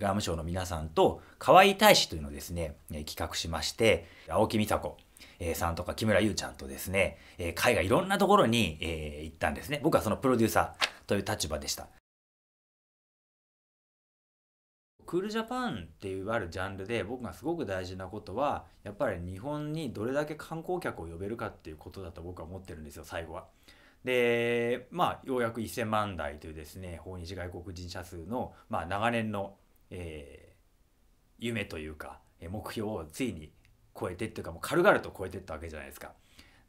外務省の皆さんと河合大使というのをですね、え企画しまして、青木美佐子、えさんとか木村優ちゃんとですね、え海外いろんなところに、え行ったんですね。僕はそのプロデューサーという立場でした。クールジャパンっていわゆるジャンルで僕がすごく大事なことはやっぱり日本にどれだけ観光客を呼べるかっていうことだと僕は思ってるんですよ最後は。でまあようやく1,000万台というですね訪日外国人者数の、まあ、長年のえー、夢というか目標をついに超えてっていうかもう軽々と超えてったわけじゃないですか。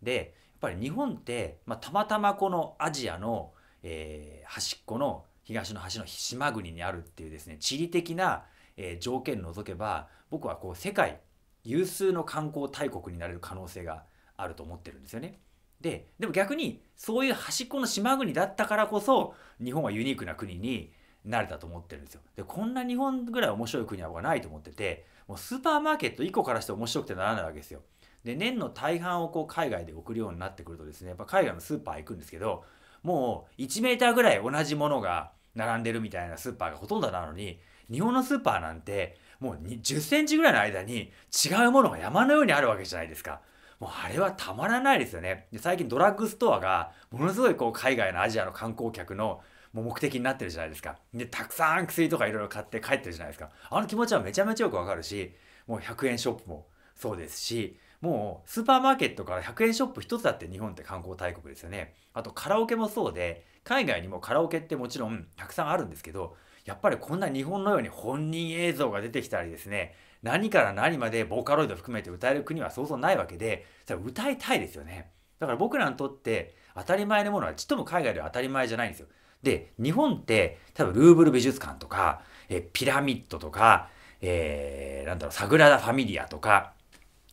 でやっぱり日本って、まあ、たまたまこのアジアの、えー、端っこの東の端の島国にあるっていうですね地理的な、えー、条件除けば僕はこう世界有数の観光大国になれる可能性があると思ってるんですよね。ででも逆にそういう端っこの島国だったからこそ日本はユニークな国に慣れたと思ってるんですよでこんな日本ぐらい面白い国は僕はないと思っててもうスーパーマーケット1個からして面白くてならないわけですよで年の大半をこう海外で送るようになってくるとですねやっぱ海外のスーパー行くんですけどもう1メーターぐらい同じものが並んでるみたいなスーパーがほとんどなのに日本のスーパーなんてもう10センチぐらいの間に違うものが山のようにあるわけじゃないですか。もうあれはたまらないですよね。で最近ドラッグストアがものすごいこう海外のアジアの観光客のもう目的になってるじゃないですかでたくさん薬とかいろいろ買って帰ってるじゃないですかあの気持ちはめちゃめちゃよくわかるしもう100円ショップもそうですしもうスーパーマーケットから100円ショップ一つだって日本って観光大国ですよねあとカラオケもそうで海外にもカラオケってもちろんたくさんあるんですけどやっぱりこんな日本のように本人映像が出てきたりですね何から何までボーカロイド含めて歌える国はそうそうないわけでそれ歌いたいですよねだから僕らにとって当たり前のものはちっとも海外では当たり前じゃないんですよで、日本って、多分ルーブル美術館とか、えピラミッドとか、えー、なんだろう、サグラダ・ファミリアとか、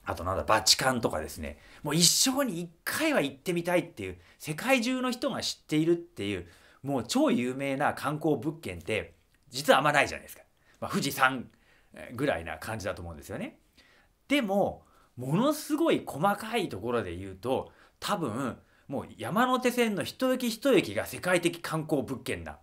あとなんだ、バチカンとかですね、もう一生に一回は行ってみたいっていう、世界中の人が知っているっていう、もう超有名な観光物件って、実はあんまないじゃないですか。まあ、富士山ぐらいな感じだと思うんですよね。でも、ものすごい細かいところで言うと、多分、もう山手線の一駅一駅が世界的観光物件な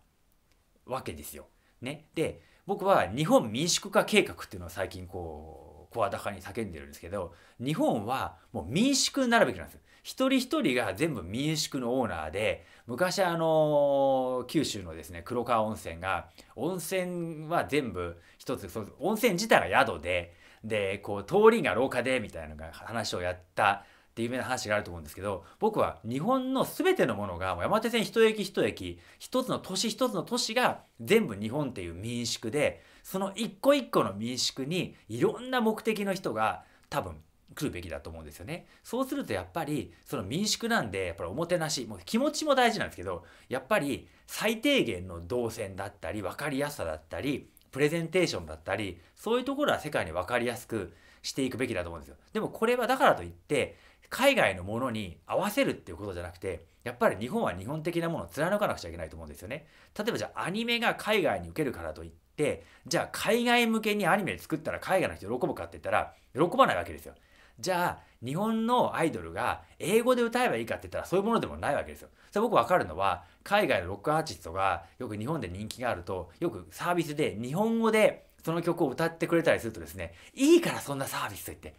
わけですよ。ね、で僕は日本民宿化計画っていうのを最近こう声高に叫んでるんですけど日本はもう民宿になるべきなんです一人一人が全部民宿のオーナーで昔あの九州のですね黒川温泉が温泉は全部一つ温泉自体が宿ででこう通りが廊下でみたいなのが話をやったって有名な話があると思うんですけど僕は日本の全てのものが山手線一駅一駅一つの都市一つの都市が全部日本っていう民宿でその一個一個の民宿にいろんな目的の人が多分来るべきだと思うんですよね。そうするとやっぱりその民宿なんでやっぱりおもてなしもう気持ちも大事なんですけどやっぱり最低限の動線だったり分かりやすさだったりプレゼンテーションだったりそういうところは世界に分かりやすくしていくべきだと思うんですよ。でもこれはだからといって海外のものに合わせるっていうことじゃなくてやっぱり日本は日本的なものを貫かなくちゃいけないと思うんですよね。例えばじゃあアニメが海外に受けるからといってじゃあ海外向けにアニメ作ったら海外の人喜ぶかって言ったら喜ばないわけですよ。じゃあ日本のアイドルが英語で歌えばいいかって言ったらそういうものでもないわけですよ。それ僕分かるのは海外のロックアーティストがよく日本で人気があるとよくサービスで日本語でその曲を歌ってくれたりするとですねいいからそんなサービスと言って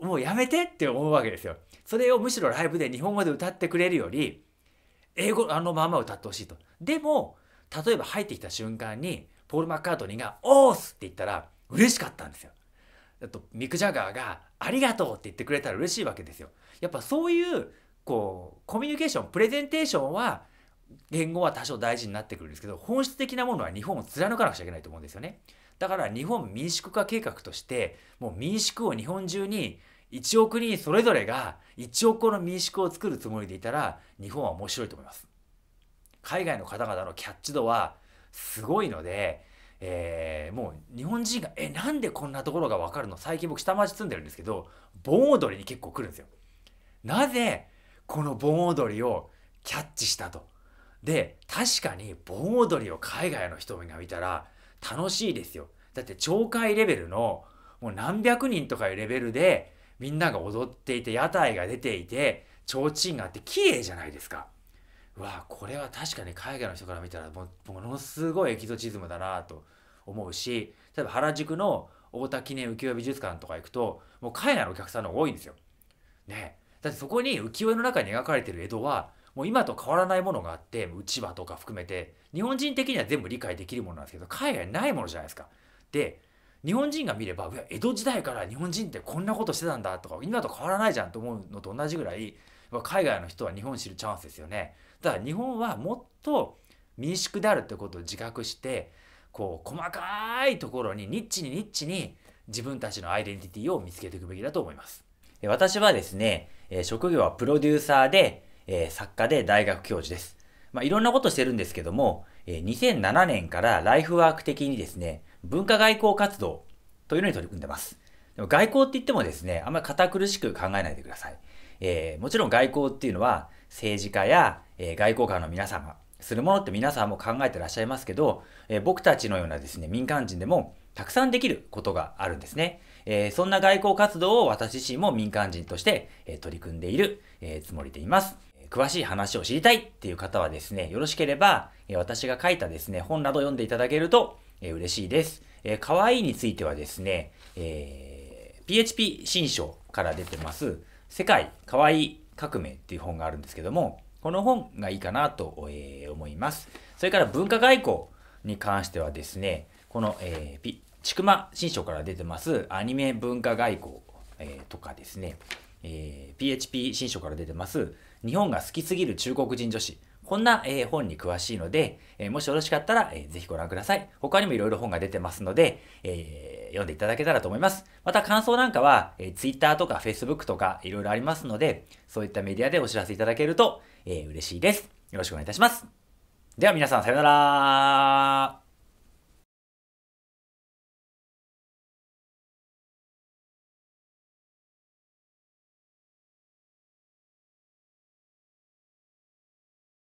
もうやめてって思うわけですよ。それをむしろライブで日本語で歌ってくれるより、英語あのまま歌ってほしいと。でも、例えば入ってきた瞬間に、ポール・マッカートニーが、オースって言ったら、嬉しかったんですよ。あと、ミク・ジャガーが、ありがとうって言ってくれたら嬉しいわけですよ。やっぱそういう、こう、コミュニケーション、プレゼンテーションは、言語は多少大事になってくるんですけど、本質的なものは日本を貫かなくちゃいけないと思うんですよね。だから日本民宿化計画としてもう民宿を日本中に1億人それぞれが1億個の民宿を作るつもりでいたら日本は面白いと思います。海外の方々のキャッチ度はすごいので、えー、もう日本人が「えなんでこんなところが分かるの?」最近僕下町住んでるんですけど盆踊りに結構来るんですよ。なぜこの盆踊りをキャッチしたと。で確かに盆踊りを海外の人が見たら楽しいですよ。だって町会レベルのもう何百人とかいうレベルでみんなが踊っていて屋台が出ていて提灯があって綺麗じゃないですか。うわこれは確かに海外の人から見たらものすごいエキゾチズムだなと思うし例えば原宿の太田記念浮世絵美術館とか行くともう海外のお客さんの方が多いんですよ。ねだってそこに浮世絵の中に描かれてる江戸はもう今と変わらないものがあってうちわとか含めて日本人的には全部理解できるものなんですけど海外ないものじゃないですか。で日本人が見れば江戸時代から日本人ってこんなことしてたんだとか今と変わらないじゃんと思うのと同じぐらい海外の人は日本知るチャンスですよね。だから日本はもっと民宿であるってことを自覚してこう細かいところにニッチにニッチに自分たちのアイデンティティを見つけていくべきだと思います。私はですね職業はプロデューサーでえー、作家で大学教授です。まあ、いろんなことしてるんですけども、えー、2007年からライフワーク的にですね、文化外交活動というのに取り組んでます。でも外交って言ってもですね、あんまり堅苦しく考えないでください。えー、もちろん外交っていうのは政治家や、えー、外交官の皆様、するものって皆さんも考えてらっしゃいますけど、えー、僕たちのようなですね、民間人でもたくさんできることがあるんですね。えー、そんな外交活動を私自身も民間人として、えー、取り組んでいる、えー、つもりでいます。詳しい話を知りたいっていう方はですね、よろしければ、え私が書いたですね、本など読んでいただけると、え嬉しいです。えー、かわいいについてはですね、えー、PHP 新書から出てます、世界かわいい革命っていう本があるんですけども、この本がいいかなと、え思います。それから文化外交に関してはですね、この、えー、ちくま新書から出てますアニメ文化外交、えー、とかですね、えー、PHP 新書から出てます、日本が好きすぎる中国人女子。こんな、えー、本に詳しいので、えー、もしよろしかったら、えー、ぜひご覧ください。他にもいろいろ本が出てますので、え読んでいただけたらと思います。また感想なんかは、え Twitter とか Facebook とかいろいろありますので、そういったメディアでお知らせいただけると、え嬉しいです。よろしくお願いいたします。では皆さんさようなら